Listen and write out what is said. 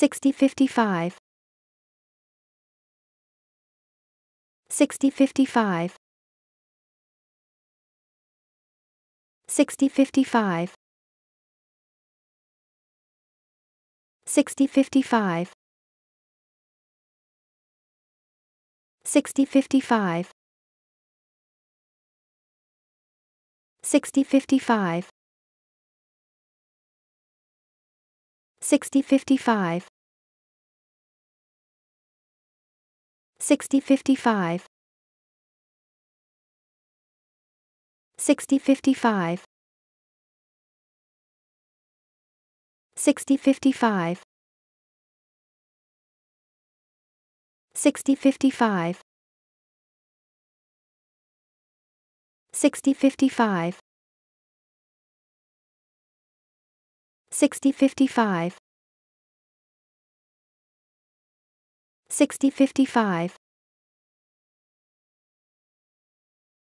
6055 6055 6055 6055 6055 6055 6055 6055 6055 6055 6055 6055 6055 6055